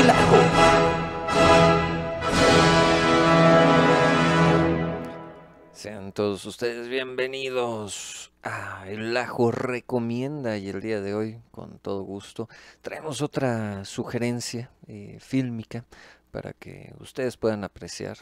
el ajo. Sean todos ustedes bienvenidos a El Ajo Recomienda y el día de hoy, con todo gusto, traemos otra sugerencia eh, fílmica para que ustedes puedan apreciar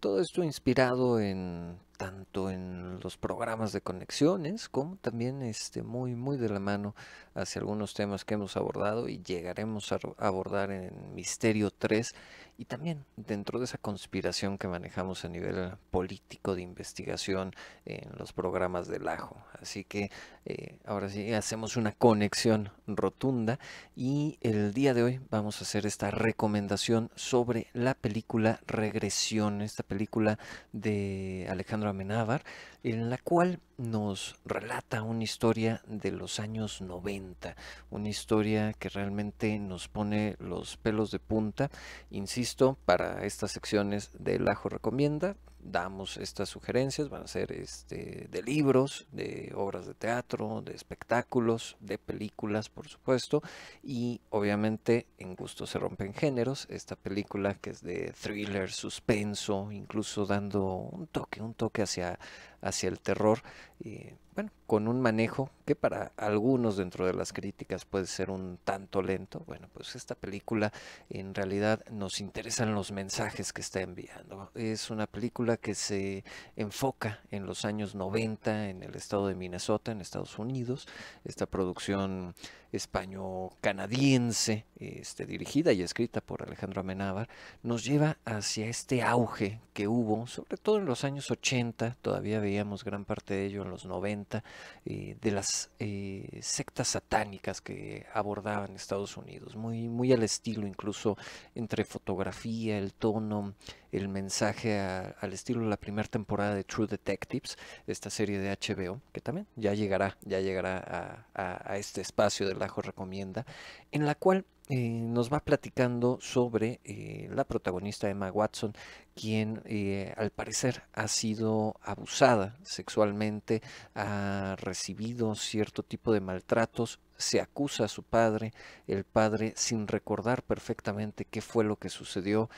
todo esto inspirado en tanto en los programas de conexiones como también este, muy, muy de la mano hacia algunos temas que hemos abordado y llegaremos a abordar en Misterio 3 y también dentro de esa conspiración que manejamos a nivel político de investigación en los programas del ajo. Así que eh, ahora sí hacemos una conexión rotunda y el día de hoy vamos a hacer esta recomendación sobre la película Regresión, película de Alejandro Amenábar, en la cual nos relata una historia de los años 90, una historia que realmente nos pone los pelos de punta, insisto, para estas secciones del Ajo Recomienda, damos estas sugerencias, van a ser este, de libros, de obras de teatro, de espectáculos, de películas, por supuesto, y obviamente en Gusto se rompen géneros, esta película que es de thriller, suspenso, incluso dando un toque, un toque hacia hacia el terror, y bueno, con un manejo que para algunos dentro de las críticas puede ser un tanto lento, bueno, pues esta película en realidad nos interesan los mensajes que está enviando. Es una película que se enfoca en los años 90 en el estado de Minnesota, en Estados Unidos, esta producción español-canadiense, este, dirigida y escrita por Alejandro Amenábar, nos lleva hacia este auge que hubo, sobre todo en los años 80, todavía veíamos gran parte de ello en los 90, eh, de las eh, sectas satánicas que abordaban Estados Unidos, muy, muy al estilo incluso entre fotografía, el tono, el mensaje al estilo de la primera temporada de True Detectives, esta serie de HBO, que también ya llegará, ya llegará a, este espacio La Ajo Recomienda, en la cual eh, nos va platicando sobre eh, la protagonista Emma Watson, quien eh, al parecer ha sido abusada sexualmente, ha recibido cierto tipo de maltratos, se acusa a su padre, el padre sin recordar perfectamente qué fue lo que sucedió,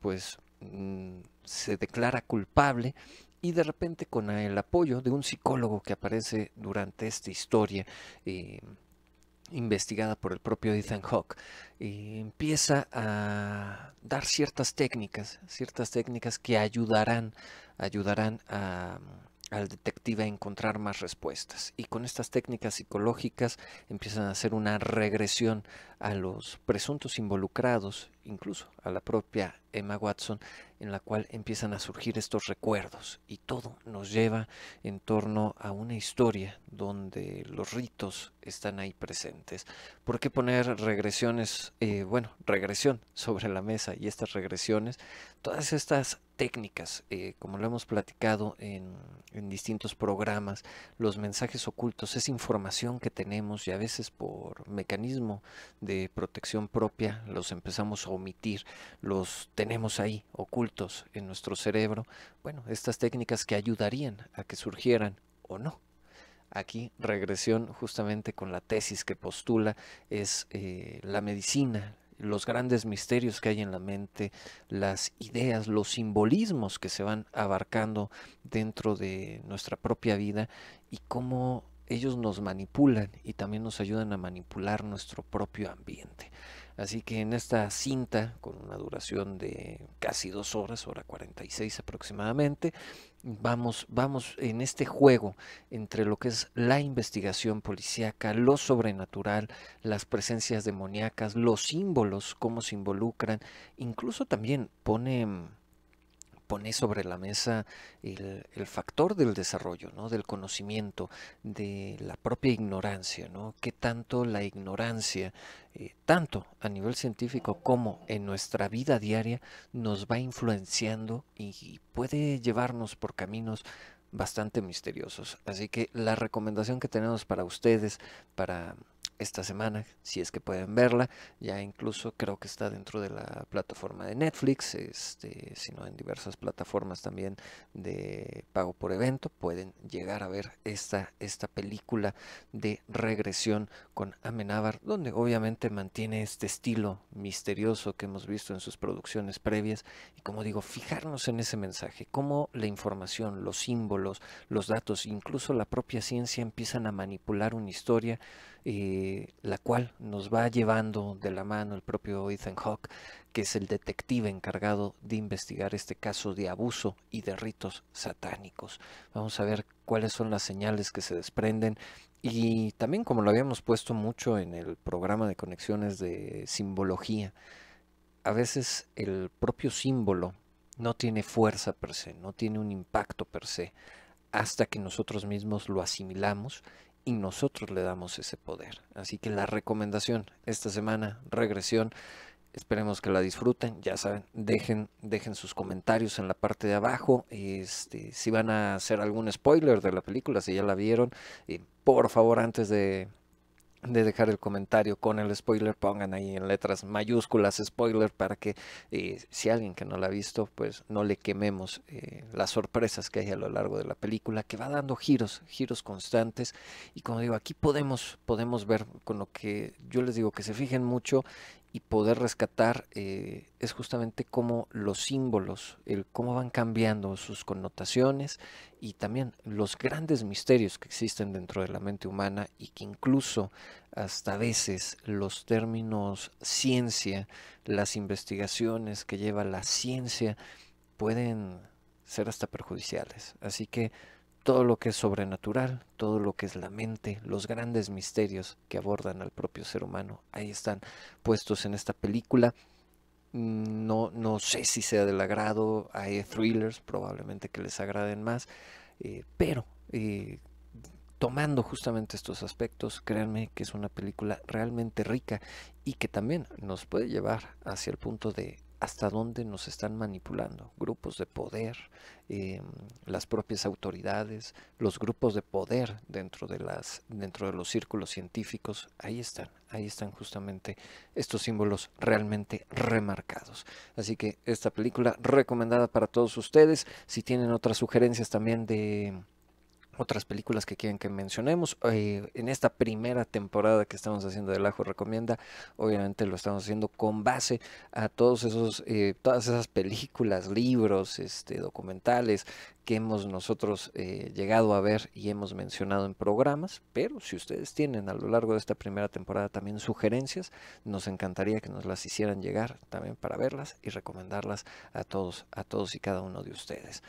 pues mm, se declara culpable y de repente con el apoyo de un psicólogo que aparece durante esta historia, eh, investigada por el propio Ethan Hawke, y empieza a dar ciertas técnicas, ciertas técnicas que ayudarán, ayudarán a, al detective a encontrar más respuestas. Y con estas técnicas psicológicas empiezan a hacer una regresión a los presuntos involucrados, incluso a la propia Emma Watson, en la cual empiezan a surgir estos recuerdos. Y todo nos lleva en torno a una historia donde los ritos están ahí presentes. ¿Por qué poner regresiones, eh, bueno, regresión sobre la mesa y estas regresiones? Todas estas técnicas, eh, como lo hemos platicado en, distintos programas, los mensajes ocultos esa información que tenemos y a veces por mecanismo de protección propia los empezamos a omitir, los tenemos ahí ocultos en nuestro cerebro. Bueno, estas técnicas que ayudarían a que surgieran o no. Aquí regresión justamente con la tesis que postula es eh, la medicina, los grandes misterios que hay en la mente, las ideas, los simbolismos que se van abarcando dentro de nuestra propia vida y cómo ellos nos manipulan y también nos ayudan a manipular nuestro propio ambiente. Así que en esta cinta, con una duración de casi dos horas, hora 46 aproximadamente, vamos, vamos en este juego entre lo que es la investigación policíaca, lo sobrenatural, las presencias demoníacas, los símbolos, cómo se involucran, incluso también pone mm, pone sobre la mesa el, factor del desarrollo, ¿no? del conocimiento, de la propia ignorancia, ¿no? qué tanto la ignorancia, eh, tanto a nivel científico como en nuestra vida diaria, nos va influenciando y, y puede llevarnos por caminos bastante misteriosos. Así que la recomendación que tenemos para ustedes, para esta semana, si es que pueden verla. Ya incluso creo que está dentro de la plataforma de Netflix, este, sino en diversas plataformas también de pago por evento. Pueden llegar a ver esta, esta película de regresión con Amenábar, donde obviamente mantiene este estilo misterioso que hemos visto en sus producciones previas. Y como digo, fijarnos en ese mensaje, cómo la información, los símbolos, los datos, incluso la propia ciencia empiezan a manipular una historia eh, la cual nos va llevando de la mano el propio Ethan Hawke, que es el detective encargado de investigar este caso de abuso y de ritos satánicos. Vamos a ver cuáles son las señales que se desprenden y también como lo habíamos puesto mucho en el programa de conexiones de simbología, a veces el propio símbolo no tiene fuerza per se, no tiene un impacto per se, hasta que nosotros mismos lo asimilamos y nosotros le damos ese poder. Así que la recomendación esta semana, regresión, esperemos que la disfruten, ya saben, dejen, dejen sus comentarios en la parte de abajo, este, si van a hacer algún spoiler de la película, si ya la vieron, y eh, por favor antes de, de dejar el comentario con el spoiler, pongan ahí en letras mayúsculas spoiler para que eh, si alguien que no la ha visto, pues no le quememos eh, las sorpresas que hay a lo largo de la película, que va dando giros, giros constantes. Y como digo, aquí podemos, podemos ver con lo que yo les digo, que se fijen mucho y poder rescatar eh, es justamente cómo los símbolos, el cómo van cambiando sus connotaciones y también los grandes misterios que existen dentro de la mente humana y que incluso hasta a veces los términos ciencia, las investigaciones que lleva la ciencia pueden ser hasta perjudiciales. Así que todo lo que es sobrenatural, todo lo que es la mente, los grandes misterios que abordan al propio ser humano, ahí están puestos en esta película Mm, no, no sé si sea del agrado. Hay thrillers probablemente que les agraden más. Eh, pero eh, tomando justamente estos aspectos, créanme que es una película realmente rica y que también nos puede llevar hacia el punto de hasta dónde nos están manipulando grupos de poder, eh, las propias autoridades, los grupos de poder dentro de, las, dentro de los círculos científicos. Ahí están, ahí están justamente estos símbolos realmente remarcados. Así que esta película recomendada para todos ustedes. Si tienen otras sugerencias también de otras películas que quieren que mencionemos. Eh, en esta primera temporada que estamos haciendo del Ajo Recomienda, obviamente lo estamos haciendo con base a todos esos, eh, todas esas películas, libros, este, documentales que hemos nosotros eh, llegado a ver y hemos mencionado en programas, pero si ustedes tienen a lo largo de esta primera temporada también sugerencias, nos encantaría que nos las hicieran llegar también para verlas y recomendarlas a todos, a todos y cada uno de ustedes.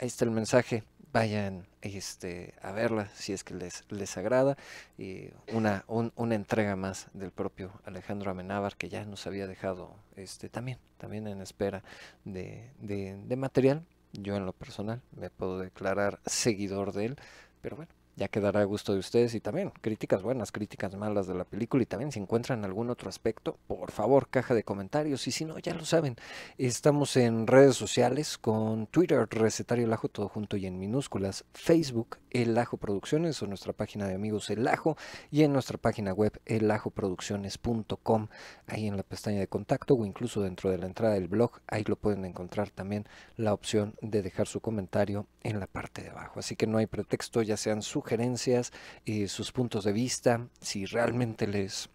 Ahí está el mensaje vayan este, a verla si es que les, les agrada. Y una, una entrega más del propio Alejandro Amenábar que ya nos había dejado este, también, también en espera de, de material. Yo en lo personal me puedo declarar seguidor de él, pero bueno, ya quedará a gusto de ustedes y también críticas buenas, críticas malas de la película y también si encuentran algún otro aspecto, por favor, caja de comentarios y si no, ya lo saben, estamos en redes sociales con Twitter, Recetario El Ajo, todo junto y en minúsculas, Facebook, El Ajo Producciones o nuestra página de amigos El Ajo y en nuestra página web elajoproducciones.com, ahí en la pestaña de contacto o incluso dentro de la entrada del blog, ahí lo pueden encontrar también la opción de dejar su comentario en la parte de abajo, así que no hay pretexto, ya sean sugerencias, sugerencias, eh, sus puntos de vista, si realmente les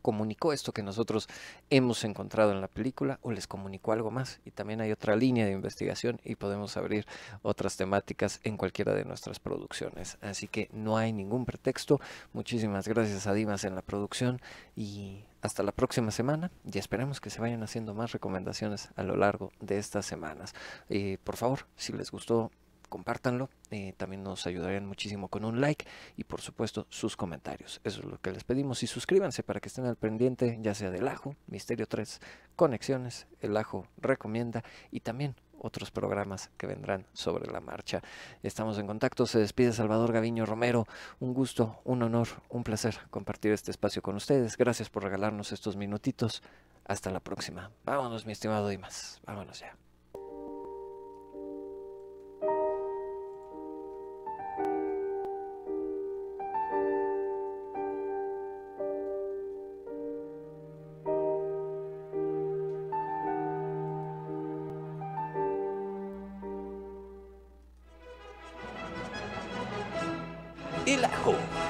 comunicó esto que nosotros hemos encontrado en la película o les comunicó algo más. Y también hay otra línea de investigación y podemos abrir otras temáticas en cualquiera de nuestras producciones. Así que no hay ningún pretexto. Muchísimas gracias a Dimas en la producción y hasta la próxima semana y esperemos que se vayan haciendo más recomendaciones a lo largo de estas semanas. Eh, por favor, si les gustó compártanlo, eh, también nos ayudarían muchísimo con un like y por supuesto sus comentarios. Eso es lo que les pedimos y suscríbanse para que estén al pendiente ya sea del Ajo, Misterio 3, Conexiones, el Ajo recomienda y también otros programas que vendrán sobre la marcha. Estamos en contacto. Se despide Salvador Gaviño Romero. Un gusto, un honor, un placer compartir este espacio con ustedes. Gracias por regalarnos estos minutitos. Hasta la próxima. Vámonos, mi estimado Dimas. Vámonos ya. إلهكم